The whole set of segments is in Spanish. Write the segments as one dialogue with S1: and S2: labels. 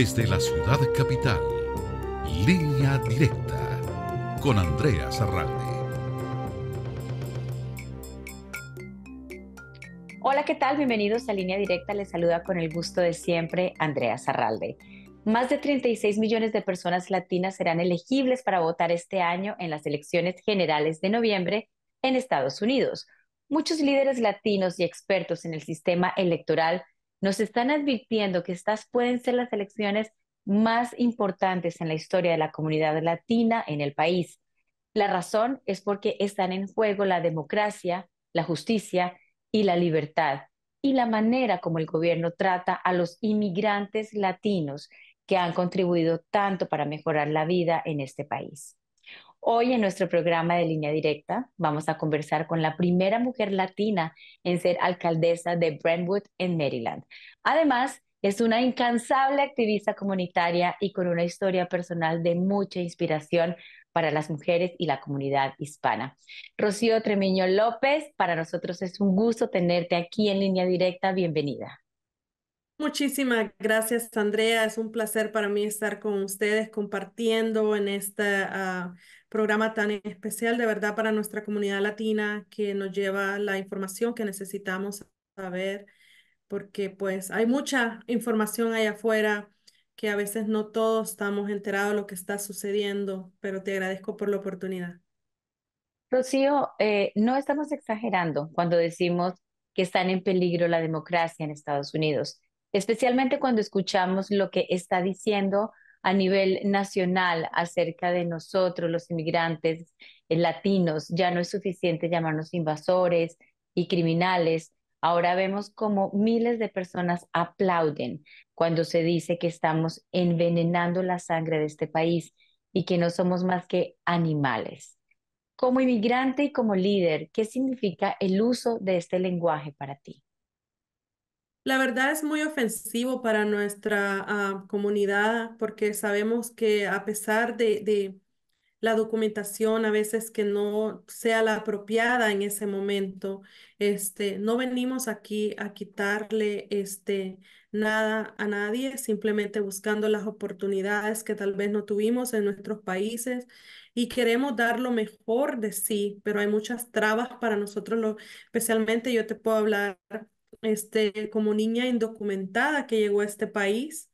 S1: Desde la ciudad capital, línea directa con Andrea Zarralde.
S2: Hola, ¿qué tal? Bienvenidos a Línea Directa. Les saluda con el gusto de siempre Andrea Sarralde. Más de 36 millones de personas latinas serán elegibles para votar este año en las elecciones generales de noviembre en Estados Unidos. Muchos líderes latinos y expertos en el sistema electoral nos están advirtiendo que estas pueden ser las elecciones más importantes en la historia de la comunidad latina en el país. La razón es porque están en juego la democracia, la justicia y la libertad y la manera como el gobierno trata a los inmigrantes latinos que han contribuido tanto para mejorar la vida en este país. Hoy en nuestro programa de Línea Directa vamos a conversar con la primera mujer latina en ser alcaldesa de Brentwood en Maryland. Además, es una incansable activista comunitaria y con una historia personal de mucha inspiración para las mujeres y la comunidad hispana. Rocío Tremiño López, para nosotros es un gusto tenerte aquí en línea directa. Bienvenida.
S1: Muchísimas gracias, Andrea. Es un placer para mí estar con ustedes compartiendo en este ah, programa tan especial, de verdad, para nuestra comunidad latina que nos lleva la información que necesitamos saber, porque pues hay mucha información allá afuera que a veces no todos estamos enterados de lo que está sucediendo, pero te agradezco por la oportunidad.
S2: Rocío, eh, no estamos exagerando cuando decimos que están en peligro la democracia en Estados Unidos especialmente cuando escuchamos lo que está diciendo a nivel nacional acerca de nosotros, los inmigrantes eh, latinos. Ya no es suficiente llamarnos invasores y criminales. Ahora vemos como miles de personas aplauden cuando se dice que estamos envenenando la sangre de este país y que no somos más que animales. Como inmigrante y como líder, ¿qué significa el uso de este lenguaje para ti?
S1: La verdad es muy ofensivo para nuestra ah, comunidad porque sabemos que a pesar de, de la documentación a veces que no sea la apropiada en ese momento. Este, no venimos aquí a quitarle este, nada a nadie, simplemente buscando las oportunidades que tal vez no tuvimos en nuestros países y queremos dar lo mejor de sí, pero hay muchas trabas para nosotros, lo, especialmente yo te puedo hablar este, como niña indocumentada que llegó a este país.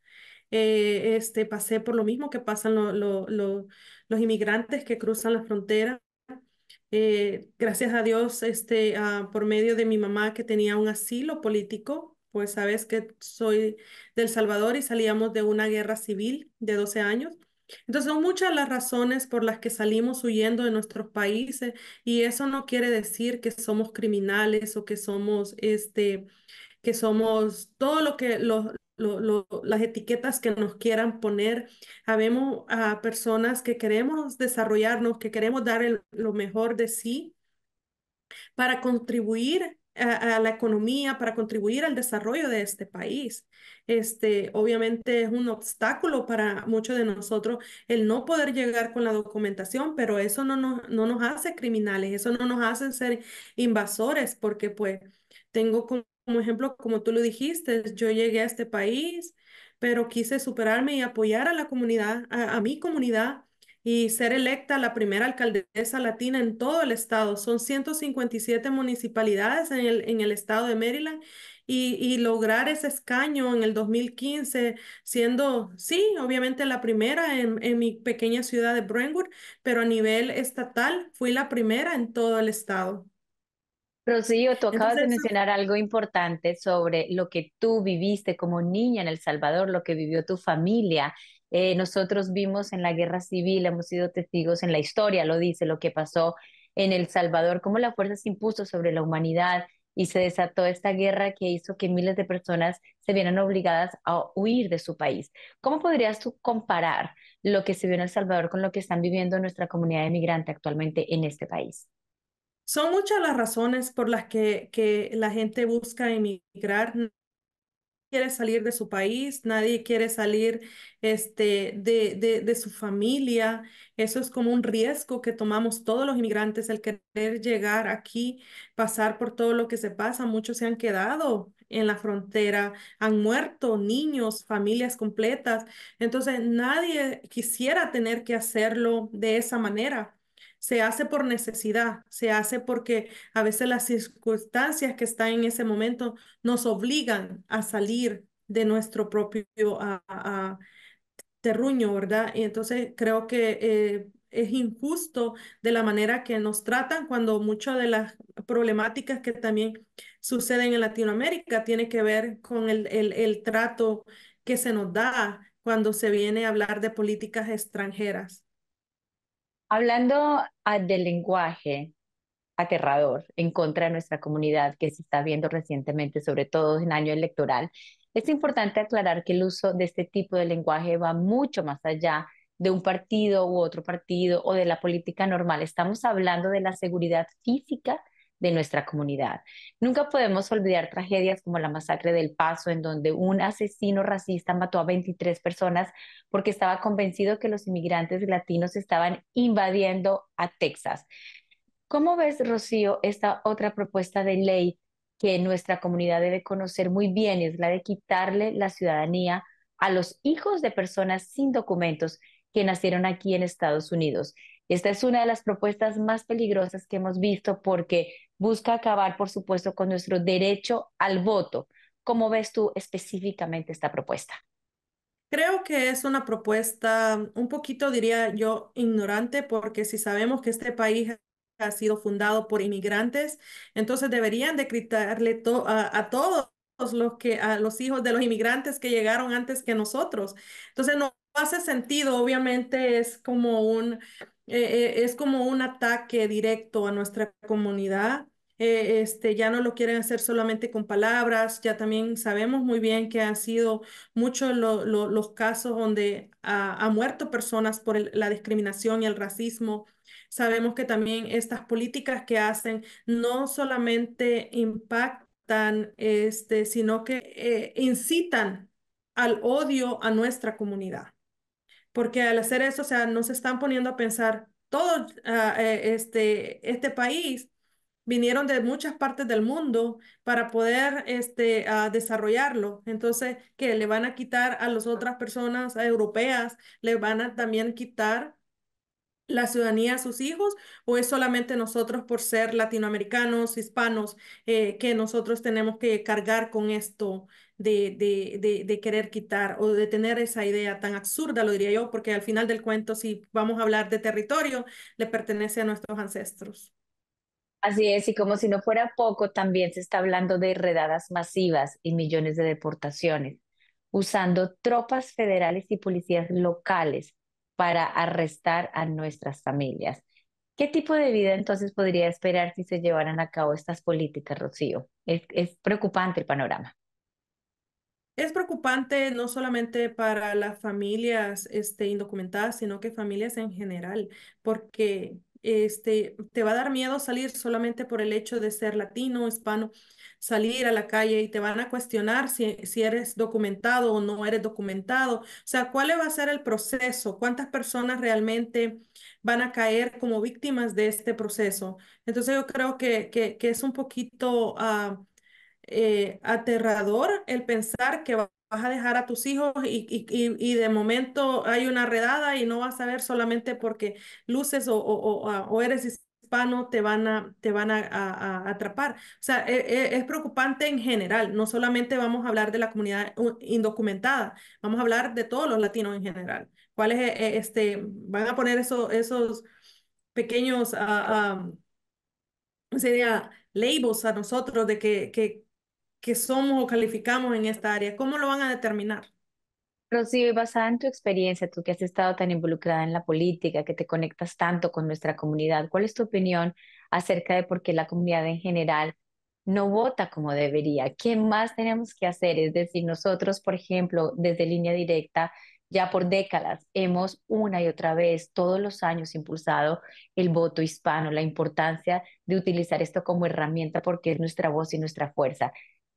S1: Eh, este, pasé por lo mismo que pasan los inmigrantes que cruzan la frontera. Eh, gracias a Dios, este, ah, por medio de mi mamá que tenía un asilo político, pues sabes que soy del Salvador y salíamos de una guerra civil de 12 años. Entonces son muchas las razones por las que salimos huyendo de nuestros países y eso no quiere decir que somos criminales o que somos este que somos todo lo que las etiquetas que nos quieran poner. Habemos a personas que queremos desarrollarnos, que queremos dar lo mejor de sí para contribuir a, la economía, para contribuir al desarrollo de este país. Este, obviamente es un obstáculo para muchos de nosotros el no poder llegar con la documentación, pero eso no nos, no nos hace criminales, eso no nos hace ser invasores, porque pues tengo como, ejemplo, como tú lo dijiste, yo llegué a este país, pero quise superarme y apoyar a la comunidad, a mi comunidad, y ser electa la primera alcaldesa latina en todo el estado. Son 157 municipalidades en el, en el estado de Maryland y, lograr ese escaño en el 2015, siendo, sí, obviamente la primera en, mi pequeña ciudad de Brentwood, pero a nivel estatal fui la primera en todo el estado.
S2: Rosillo, tú acabas de mencionar algo importante sobre lo que tú viviste como niña en El Salvador, lo que vivió tu familia eh, nosotros vimos en la guerra civil, hemos sido testigos en la historia, lo dice lo que pasó en El Salvador, cómo la fuerza se impuso sobre la humanidad y se desató esta guerra que hizo que miles de personas se vieran obligadas a huir de su país. ¿Cómo podrías tú comparar lo que se vio en El Salvador con lo que están viviendo nuestra comunidad migrante actualmente en este país?
S1: Son muchas las razones por las que, que la gente busca emigrar quiere salir de su país, nadie quiere salir este, de, de, su familia. Eso es como un riesgo que tomamos todos los inmigrantes, el querer llegar aquí, pasar por todo lo que se pasa. Muchos se han quedado en la frontera, han muerto niños, familias completas. Entonces, nadie quisiera tener que hacerlo de esa manera se hace por necesidad, se hace porque a veces las circunstancias que están en ese momento nos obligan a salir de nuestro propio a, terruño, ¿verdad? Y entonces creo que eh, es injusto de la manera que nos tratan cuando muchas de las problemáticas que también suceden en Latinoamérica tiene que ver con el, el trato que se nos da cuando se viene a hablar de políticas extranjeras.
S2: Hablando ah, del lenguaje aterrador en contra de nuestra comunidad que se está viendo recientemente, sobre todo en año electoral, es importante aclarar que el uso de este tipo de lenguaje va mucho más allá de un partido u otro partido o de la política normal. Estamos hablando de la seguridad física de nuestra comunidad. Nunca podemos olvidar tragedias como la masacre del Paso, en donde un asesino racista mató a 23 personas porque estaba convencido que los inmigrantes latinos estaban invadiendo a Texas. ¿Cómo ves, Rocío, esta otra propuesta de ley que nuestra comunidad debe conocer muy bien, es la de quitarle la ciudadanía a los hijos de personas sin documentos que nacieron aquí en Estados Unidos? Esta es una de las propuestas más peligrosas que hemos visto porque busca acabar, por supuesto, con nuestro derecho al voto. ¿Cómo ves tú específicamente esta propuesta?
S1: Creo que es una propuesta un poquito, diría yo, ignorante, porque si sabemos que este país ha sido fundado por inmigrantes, entonces deberían decretarle a, a todos los que a los hijos de los inmigrantes que llegaron antes que nosotros. Entonces no hace sentido, obviamente es como un eh, eh, es como un ataque directo a nuestra comunidad. Eh, este, ya no lo quieren hacer solamente con palabras, ya también sabemos muy bien que han sido muchos los casos donde ha, muerto personas por la discriminación y el racismo. Sabemos que también estas políticas que hacen no solamente impactan, este, sino que incitan al odio a nuestra comunidad porque al hacer eso, o sea, no se están poniendo a pensar, todo ah, eh, este, este país vinieron de muchas partes del mundo para poder este, ah, desarrollarlo. Entonces, que le van a quitar a las otras personas europeas, le van a también quitar la ciudadanía a sus hijos o es solamente nosotros por ser latinoamericanos, hispanos, eh, que nosotros tenemos que cargar con esto de, de, de, de, querer quitar o de tener esa idea tan absurda, lo diría yo, porque al final del cuento, si vamos a hablar de territorio, le pertenece a nuestros ancestros.
S2: Así es, y como si no fuera poco, también se está hablando de redadas masivas y millones de deportaciones, usando tropas federales y policías locales para arrestar a nuestras familias. ¿Qué tipo de vida entonces podría esperar si se llevaran a cabo estas políticas, Rocío? Es, preocupante el panorama.
S1: Es preocupante no solamente para las familias este, indocumentadas, sino que familias en general, porque este, te va a dar miedo salir solamente por el hecho de ser latino, hispano, salir a la calle y te van a cuestionar si, eres documentado o no eres documentado. O sea, ¿cuál va a ser el proceso? ¿Cuántas personas realmente van a caer como víctimas de este proceso? Entonces yo creo que, es un poquito... Ah, eh, aterrador el pensar que va vas a dejar a tus hijos y, y, de momento hay una redada y no vas a ver solamente porque luces o, o, o ah, eres hispano te van a, te van a, a, atrapar. O sea, e, e, es, preocupante en general, no solamente vamos a hablar de la comunidad indocumentada, vamos a hablar de todos los latinos en general. ¿Cuáles eh, eh, este, van a poner eso, esos pequeños, a ah, ah, sería labels a nosotros de que, que que somos o calificamos en esta área? ¿Cómo lo van a determinar?
S2: Rocío, basada en tu experiencia, tú que has estado tan involucrada en la política, que te conectas tanto con nuestra comunidad, ¿cuál es tu opinión acerca de por qué la comunidad en general no vota como debería? ¿Qué más tenemos que hacer? Es decir, nosotros, por ejemplo, desde línea directa, ya por décadas hemos una y otra vez, todos los años, impulsado el voto hispano, la importancia de utilizar esto como herramienta porque es nuestra voz y nuestra fuerza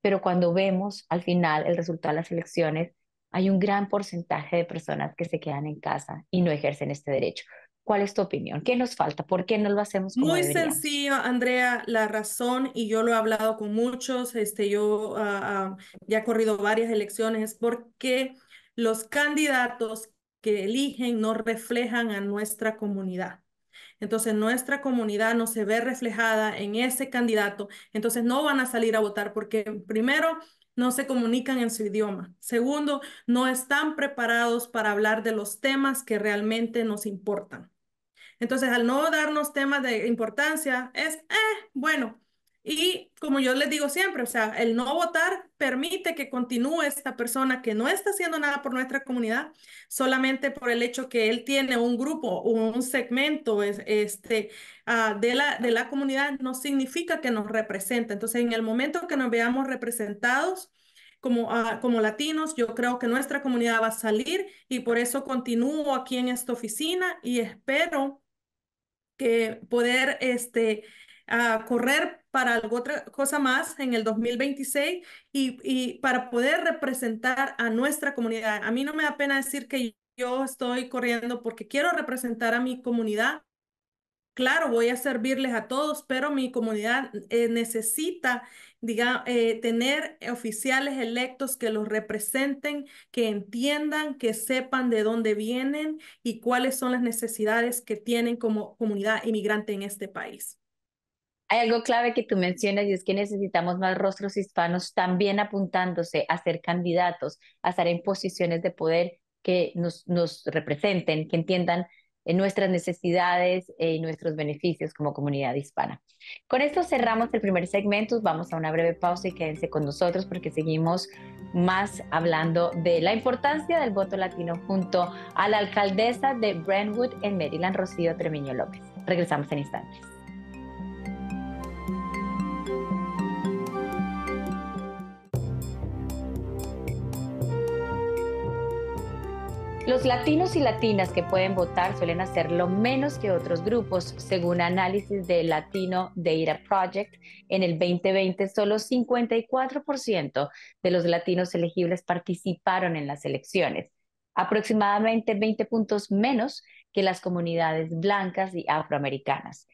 S2: pero cuando vemos al final el resultado de las elecciones, hay un gran porcentaje de personas que se quedan en casa y no ejercen este derecho. ¿Cuál es tu opinión? ¿Qué nos falta? ¿Por qué no lo hacemos Muy sencillo,
S1: Andrea, la razón, y yo lo he hablado con muchos, este, yo ah, ah, ya he corrido varias elecciones, es porque los candidatos que eligen no reflejan a nuestra comunidad entonces nuestra comunidad no se ve reflejada en ese candidato, entonces no van a salir a votar porque primero no se comunican en su idioma. Segundo, no están preparados para hablar de los temas que realmente nos importan. Entonces, al no darnos temas de importancia, es, eh, bueno, y como yo les digo siempre, o sea, el no votar permite que continúe esta persona que no está haciendo nada por nuestra comunidad, solamente por el hecho que él tiene un grupo o un segmento este, ah, de, la, de la comunidad, no significa que nos represente. Entonces, en el momento que nos veamos representados, como, ah, como, latinos, yo creo que nuestra comunidad va a salir y por eso continúo aquí en esta oficina y espero que poder este, a correr para algo otra cosa más en el 2026 y, para poder representar a nuestra comunidad. A mí no me da pena decir que yo estoy corriendo porque quiero representar a mi comunidad. Claro, voy a servirles a todos, pero mi comunidad eh, necesita, eh, tener oficiales electos que los representen, que entiendan, que sepan de dónde vienen y cuáles son las necesidades que tienen como comunidad inmigrante en este país.
S2: Hay algo clave que tú mencionas y es que necesitamos más rostros hispanos también apuntándose a ser candidatos, a estar en posiciones de poder que nos, representen, que entiendan eh, nuestras necesidades eh, y nuestros beneficios como comunidad hispana. Con esto cerramos el primer segmento, vamos a una breve pausa y quédense con nosotros porque seguimos más hablando de la importancia del voto latino junto a la alcaldesa de Brentwood en Maryland, Rocío Treviño López. Regresamos en instantes. Los latinos y latinas que pueden votar suelen hacerlo menos que otros grupos. Según análisis de Latino Data Project, en el 2020 solo 54% de los latinos elegibles participaron en las elecciones, aproximadamente 20 puntos menos que las comunidades blancas y afroamericanas.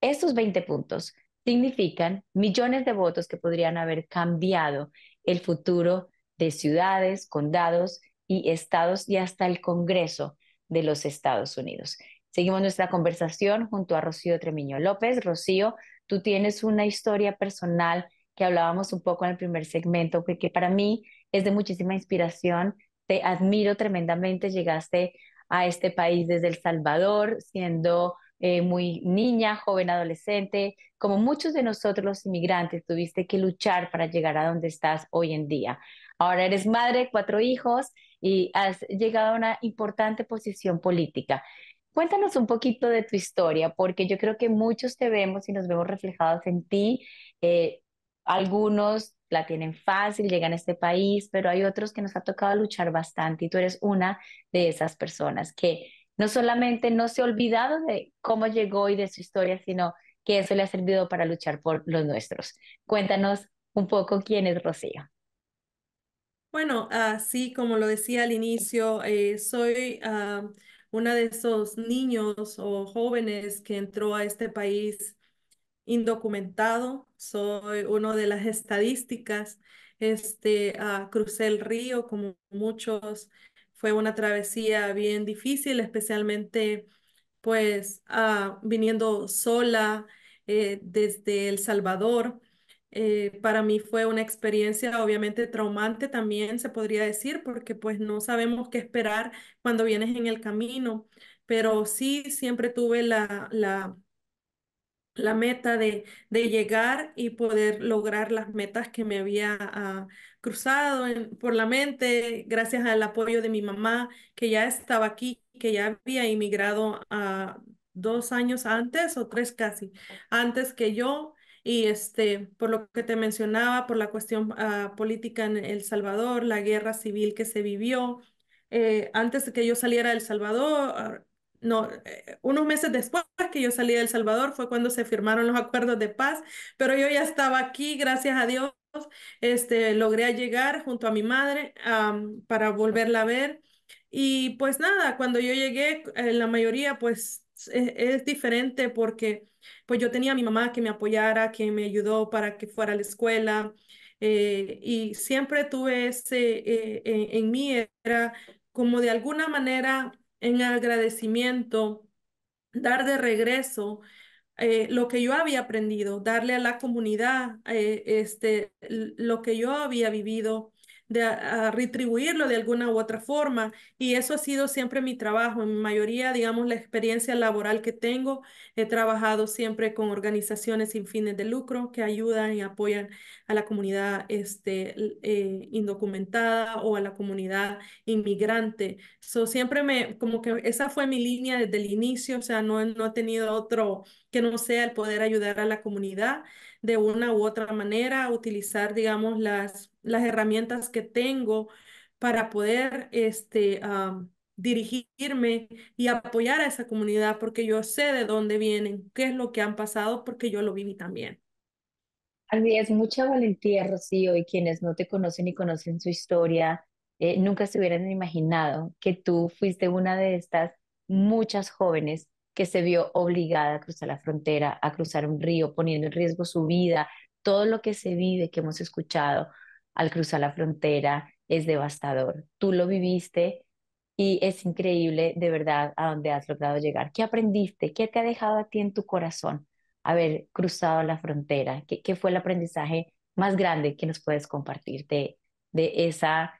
S2: Estos 20 puntos significan millones de votos que podrían haber cambiado el futuro de ciudades, condados y estados y hasta el Congreso de los Estados Unidos. Seguimos nuestra conversación junto a Rocío Tremiño López. Rocío, tú tienes una historia personal que hablábamos un poco en el primer segmento, que, para mí es de muchísima inspiración. Te admiro tremendamente. Llegaste a este país desde El Salvador, siendo eh, muy niña, joven, adolescente. Como muchos de nosotros los inmigrantes, tuviste que luchar para llegar a donde estás hoy en día. Ahora eres madre, cuatro hijos y has llegado a una importante posición política. Cuéntanos un poquito de tu historia, porque yo creo que muchos te vemos y nos vemos reflejados en ti. Eh, algunos la tienen fácil, llegan a este país, pero hay otros que nos ha tocado luchar bastante y tú eres una de esas personas que no solamente no se ha olvidado de cómo llegó y de su historia, sino que eso le ha servido para luchar por los nuestros. Cuéntanos un poco quién es Rocío.
S1: Bueno, así ah, como lo decía al inicio, eh, soy ah, una de esos niños o jóvenes que entró a este país indocumentado. Soy una de las estadísticas. Este, ah, crucé el río como muchos. Fue una travesía bien difícil, especialmente pues viniendo sola eh, desde El Salvador. Eh, para mí fue una experiencia obviamente traumante también, se podría decir, porque pues no sabemos qué esperar cuando vienes en el camino, pero sí siempre tuve la, la, la meta de, de llegar y poder lograr las metas que me había ah, cruzado en, por la mente, gracias al apoyo de mi mamá, que ya estaba aquí, que ya había inmigrado ah, dos años antes o tres casi, antes que yo y este, por lo que te mencionaba, por la cuestión ah, política en El Salvador, la guerra civil que se vivió, eh, antes de que yo saliera de El Salvador, ah, no, eh, unos meses después que yo salí de El Salvador fue cuando se firmaron los acuerdos de paz, pero yo ya estaba aquí, gracias a Dios, este, logré llegar junto a mi madre para volverla a ver. Y pues nada, cuando yo llegué, la mayoría pues es, diferente porque pues yo tenía a mi mamá que me apoyara, que me ayudó para que fuera a la escuela eh, y siempre tuve ese eh, e, en, mí, era como de alguna manera en agradecimiento, dar de regreso. Eh, lo que yo había aprendido, darle a la comunidad este, lo que yo había vivido, de a, retribuirlo de alguna u otra forma. Y eso ha sido siempre mi trabajo. En mayoría, digamos, la experiencia laboral que tengo, he trabajado siempre con organizaciones sin fines de lucro que ayudan y apoyan a la comunidad este, eh, indocumentada o a la comunidad inmigrante. So, siempre me, como que esa fue mi línea desde el inicio, o sea, no, no he tenido otro que no sea el poder ayudar a la comunidad de una u otra manera, utilizar, digamos, las, las herramientas que tengo para poder este, dirigirme y apoyar a esa comunidad porque yo sé de dónde vienen, qué es lo que han pasado porque yo lo viví también.
S2: Así es, mucha valentía, Rocío, y quienes no te conocen y conocen su historia, eh, nunca se hubieran imaginado que tú fuiste una de estas muchas jóvenes que se vio obligada a cruzar la frontera, a cruzar un río, poniendo en riesgo su vida. Todo lo que se vive, que hemos escuchado al cruzar la frontera, es devastador. Tú lo viviste y es increíble de verdad a dónde has logrado llegar. ¿Qué aprendiste? ¿Qué te ha dejado a ti en tu corazón haber cruzado la frontera? ¿Qué, fue el aprendizaje más grande que nos puedes compartir de, esa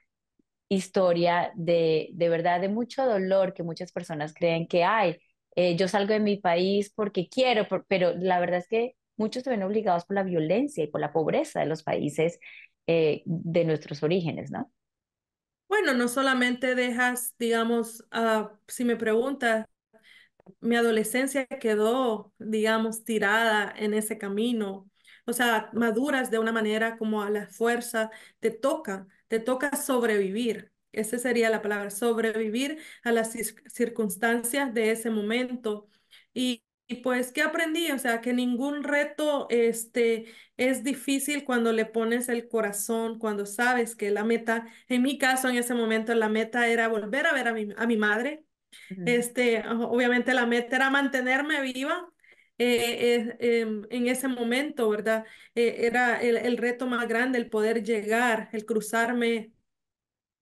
S2: historia de, de verdad de mucho dolor que muchas personas creen que hay, eh, yo salgo de mi país porque quiero, pero la verdad es que muchos se ven obligados por la violencia y por la pobreza de los países eh, de nuestros orígenes, ¿no?
S1: Bueno, no solamente dejas, digamos, ah, si me preguntas, mi adolescencia quedó, digamos, tirada en ese camino. O sea, maduras de una manera como a la fuerza, te toca, te toca sobrevivir. Esa sería la palabra, sobrevivir a las circunstancias de ese momento. Y, pues, ¿qué aprendí? O sea, que ningún reto este, es difícil cuando le pones el corazón, cuando sabes que la meta, en mi caso en ese momento, la meta era volver a ver a mi, a mi madre. Este, obviamente la meta era mantenerme viva eh, eh, em, en ese momento, ¿verdad? Eh, era el, el reto más grande, el poder llegar, el cruzarme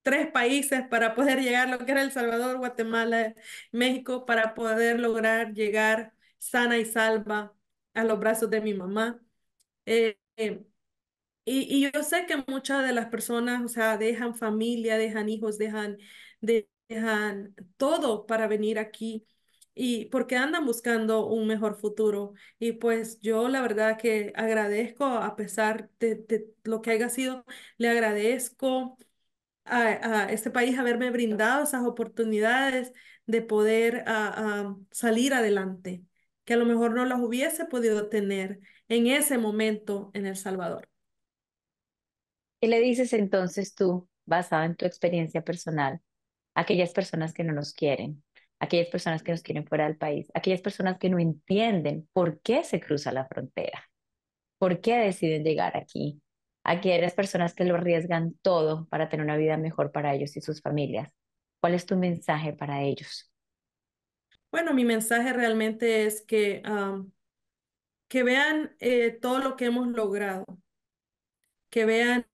S1: tres países para poder llegar, lo que era El Salvador, Guatemala, México, para poder lograr llegar sana y salva a los brazos de mi mamá. Eh, eh, y, y, yo sé que muchas de las personas, o sea, dejan familia, dejan hijos, dejan, dejan todo para venir aquí y porque andan buscando un mejor futuro. Y pues yo la verdad que agradezco, a pesar de, de lo que haya sido, le agradezco a, este país haberme brindado esas oportunidades de poder salir adelante, que a lo mejor no las hubiese podido tener en ese momento en El Salvador.
S2: ¿Qué le dices entonces tú, basada en tu experiencia personal, a aquellas personas que no nos quieren, aquellas personas que nos quieren fuera del país, aquellas personas que no entienden por qué se cruza la frontera, por qué deciden llegar aquí, las personas que lo arriesgan todo para tener una vida mejor para ellos y sus familias. ¿Cuál es tu mensaje para ellos?
S1: Bueno, mi mensaje realmente es que, que vean eh, todo lo que hemos logrado, que vean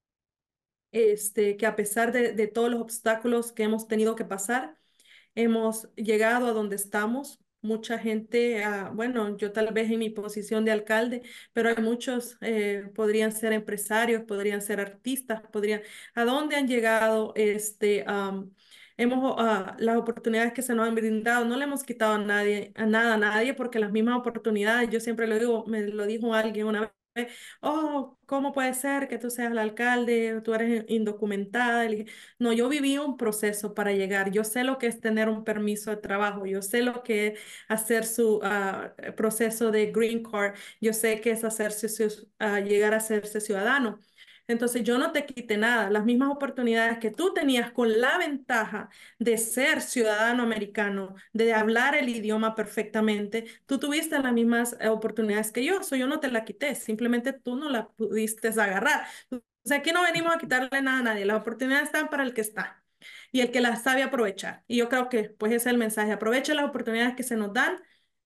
S1: este, que a pesar de, de todos los obstáculos que hemos tenido que pasar, hemos llegado a donde estamos, mucha gente, ah, bueno, yo tal vez en mi posición de alcalde, pero hay muchos, eh, podrían ser empresarios, podrían ser artistas, podrían, ¿a dónde han llegado este, hemos, ah, las oportunidades que se nos han brindado? No le hemos quitado a nadie, a nada, a nadie, porque las mismas oportunidades, yo siempre lo digo, me lo dijo alguien una vez, oh, ¿cómo puede ser que tú seas el alcalde, tú eres indocumentada? no, yo viví un proceso para llegar, yo sé lo que es tener un permiso de trabajo, yo sé lo que es hacer su ah, proceso de green card, yo sé que es hacerse, ah, llegar a hacerse ciudadano. Entonces yo no te quité nada, las mismas oportunidades que tú tenías con la ventaja de ser ciudadano americano, de hablar el idioma perfectamente, tú tuviste las mismas eh, oportunidades que yo, eso yo no te la quité, simplemente tú no la pudiste agarrar. O sea, aquí no venimos a quitarle nada a nadie, las oportunidades están para el que está y el que las sabe aprovechar. Y yo creo que pues ese es el mensaje, aprovecha las oportunidades que se nos dan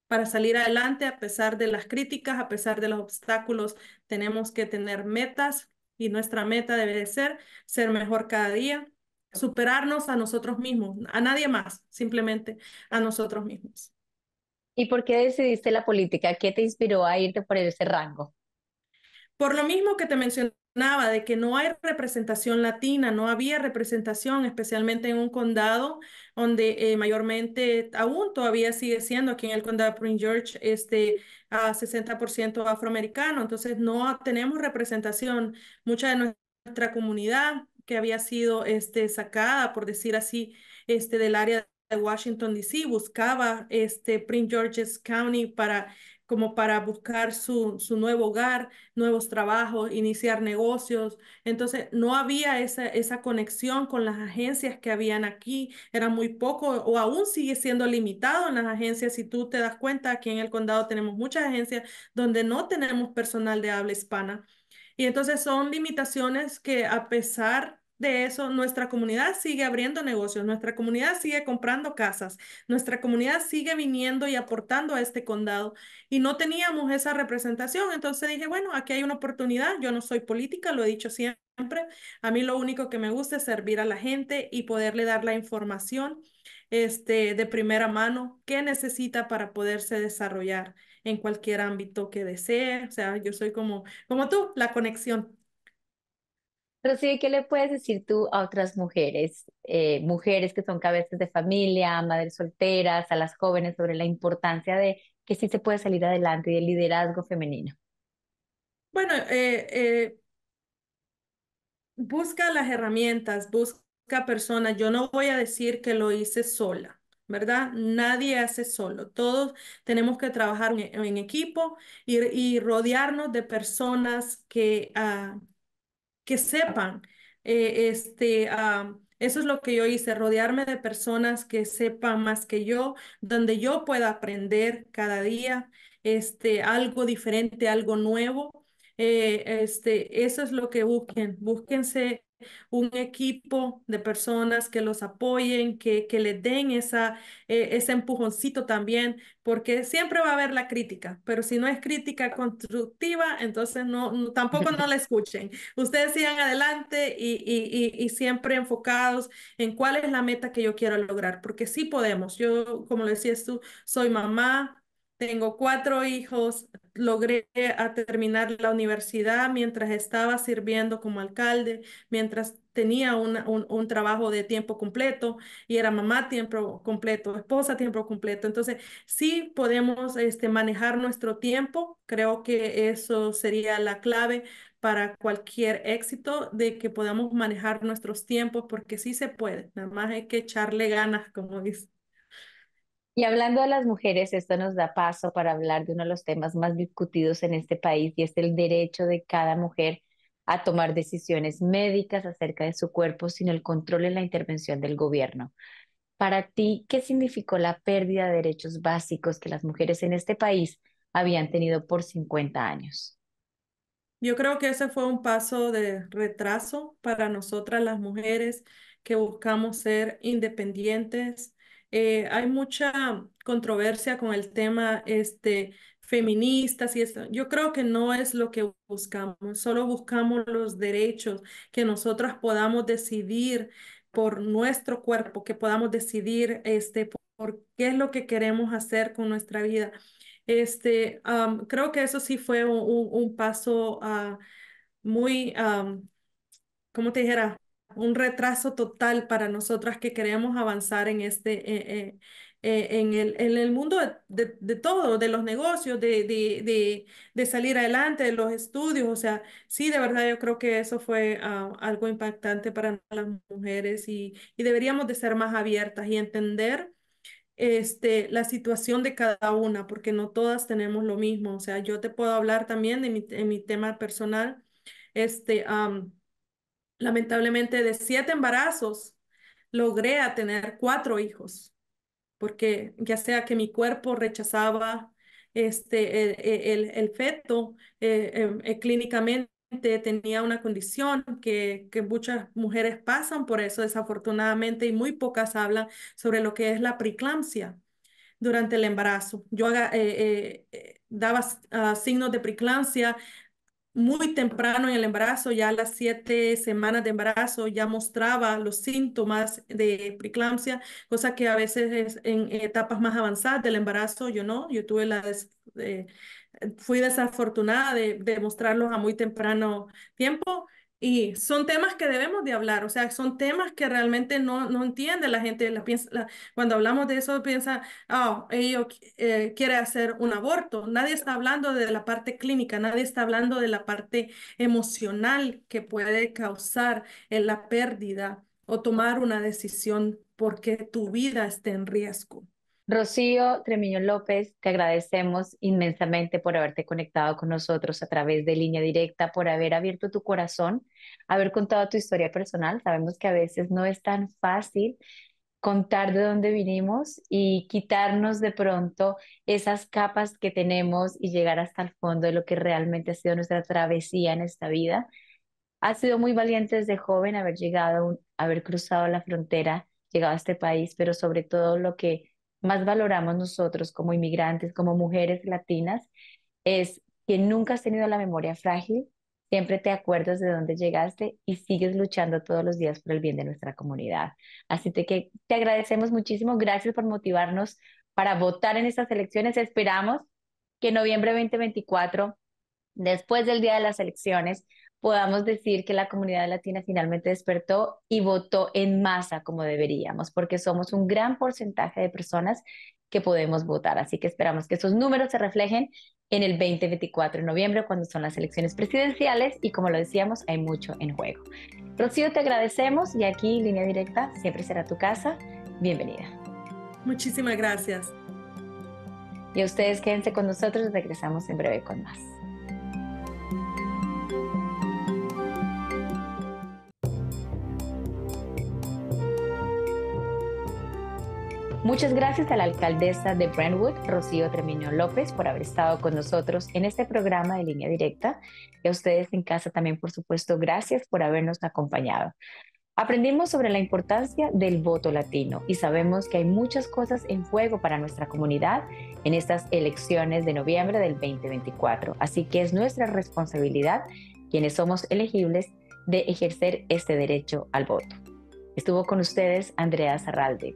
S1: para salir adelante a pesar de las críticas, a pesar de los obstáculos, tenemos que tener metas y nuestra meta debe de ser ser mejor cada día, superarnos a nosotros mismos, a nadie más, simplemente
S2: a nosotros mismos. ¿Y por qué decidiste la política? ¿Qué te inspiró a irte por ese rango?
S1: Por lo mismo que te mencioné de que no hay representación latina, no había representación, especialmente en un condado donde eh, mayormente, aún todavía sigue siendo aquí en el condado de Prince George, este, a 60% afroamericano. Entonces no tenemos representación. Mucha de nuestra comunidad que había sido este, sacada, por decir así, este, del área de Washington, D.C., buscaba este, Prince George's County para como para buscar su, nuevo hogar, nuevos trabajos, iniciar negocios. Entonces, no había esa, esa conexión con las agencias que habían aquí, era muy poco o aún sigue siendo limitado en las agencias. Si tú te das cuenta, aquí en el condado tenemos muchas agencias donde no tenemos personal de habla hispana. Y entonces son limitaciones que a pesar de eso, nuestra comunidad sigue abriendo negocios, nuestra comunidad sigue comprando casas, nuestra comunidad sigue viniendo y aportando a este condado. Y no teníamos esa representación, entonces dije, bueno, aquí hay una oportunidad, yo no soy política, lo he dicho siempre, a mí lo único que me gusta es servir a la gente y poderle dar la información este, de primera mano que necesita para poderse desarrollar en cualquier ámbito que desee. O sea, yo soy como, como tú, la conexión
S2: sí, ¿qué le puedes decir tú a otras mujeres, eh, mujeres que son cabezas de familia, madres solteras, a las jóvenes sobre la importancia de que sí se puede salir adelante y del liderazgo femenino?
S1: Bueno, eh, eh, busca las herramientas, busca personas. Yo no voy a decir que lo hice sola. ¿verdad? Nadie hace solo. Todos tenemos que trabajar en, equipo y, y, rodearnos de personas que, ah, que sepan. Eh, este, ah, eso es lo que yo hice, rodearme de personas que sepan más que yo, donde yo pueda aprender cada día este, algo diferente, algo nuevo. Eh, este, eso es lo que busquen. Búsquense un equipo de personas que los apoyen, que, que le den esa, eh, ese empujoncito también, porque siempre va a haber la crítica, pero si no es crítica constructiva, entonces no, tampoco no la escuchen. Ustedes sigan adelante y, siempre enfocados en cuál es la meta que yo quiero lograr, porque sí podemos. Yo, como lo decías tú, soy mamá, tengo cuatro hijos, logré terminar la universidad mientras estaba sirviendo como alcalde, mientras tenía un, trabajo de tiempo completo y era mamá tiempo completo, esposa tiempo completo. Entonces, sí podemos este, manejar nuestro tiempo. Creo que eso sería la clave para cualquier éxito, de que podamos manejar nuestros tiempos, porque sí se puede. Nada más hay que echarle ganas, como dice.
S2: Y hablando de las mujeres, esto nos da paso para hablar de uno de los temas más discutidos en este país y es el derecho de cada mujer a tomar decisiones médicas acerca de su cuerpo sin el control en la intervención del gobierno. Para ti, ¿qué significó la pérdida de derechos básicos que las mujeres en este país habían tenido por 50 años?
S1: Yo creo que ese fue un paso de retraso para nosotras las mujeres que buscamos ser independientes, eh, hay mucha controversia con el tema este, feministas y eso. Yo creo que no es lo que buscamos, solo buscamos los derechos, que nosotras podamos decidir por nuestro cuerpo, que podamos decidir este, por, qué es lo que queremos hacer con nuestra vida. Este, creo que eso sí fue un, paso ah, muy, como ¿cómo te dijera? un retraso total para nosotras que queremos avanzar en este... Eh, eh, eh, en, el, en el mundo de, de todo, de los negocios, de, de, salir adelante, de los estudios, o sea, sí, de verdad yo creo que eso fue ah, algo impactante para las mujeres y, y, deberíamos de ser más abiertas y entender este, la situación de cada una, porque no todas tenemos lo mismo, o sea, yo te puedo hablar también de mi, en mi tema personal, este, lamentablemente de siete embarazos, logré a tener cuatro hijos, porque ya sea que mi cuerpo rechazaba este, el, e, el, feto, eh, em, eh, clínicamente tenía una condición que, muchas mujeres pasan por eso desafortunadamente y muy pocas hablan sobre lo que es la preeclampsia durante el embarazo. Yo eh, daba ah, signos de preeclampsia muy temprano en el embarazo, ya las siete semanas de embarazo, ya mostraba los síntomas de preeclampsia, cosa que a veces en etapas más avanzadas del embarazo, yo no, yo tuve la... Eh, fui desafortunada de mostrarlos a muy temprano tiempo, y son temas que debemos de hablar, o sea, son temas que realmente no, no entiende la gente. La piensa, cuando hablamos de eso, piensa, oh, ah, ellos eh, quiere hacer un aborto. Nadie está hablando de la parte clínica, nadie está hablando de la parte emocional que puede causar en la pérdida o tomar una decisión porque tu vida está en riesgo.
S2: Rocío Tremiño López, te agradecemos inmensamente por haberte conectado con nosotros a través de línea directa, por haber abierto tu corazón, haber contado tu historia personal. Sabemos que a veces no es tan fácil contar de dónde vinimos y quitarnos de pronto esas capas que tenemos y llegar hasta el fondo de lo que realmente ha sido nuestra travesía en esta vida. Ha sido muy valiente desde joven haber llegado, haber cruzado la frontera, llegado a este país, pero sobre todo lo que más valoramos nosotros como inmigrantes, como mujeres latinas, es que nunca has tenido la memoria frágil, siempre te acuerdas de dónde llegaste y sigues luchando todos los días por el bien de nuestra comunidad. Así que te agradecemos muchísimo, gracias por motivarnos para votar en estas elecciones. Esperamos que en noviembre 2024, después del día de las elecciones, podamos decir que la comunidad latina finalmente despertó y votó en masa como deberíamos, porque somos un gran porcentaje de personas que podemos votar. Así que esperamos que esos números se reflejen en el 2024 de noviembre, cuando son las elecciones presidenciales y como lo decíamos, hay mucho en juego. Rocío, te agradecemos y aquí Línea Directa siempre será tu casa. Bienvenida.
S1: Muchísimas gracias.
S2: Y a ustedes quédense con nosotros, regresamos en breve con más. Muchas gracias a la alcaldesa de Brentwood, Rocío Tremiño López, por haber estado con nosotros en este programa de Línea Directa. Y a ustedes en casa también, por supuesto, gracias por habernos acompañado. Aprendimos sobre la importancia del voto latino y sabemos que hay muchas cosas en juego para nuestra comunidad en estas elecciones de noviembre del 2024. Así que es nuestra responsabilidad, quienes somos elegibles, de ejercer este derecho al voto. Estuvo con ustedes Andrea Zarralde.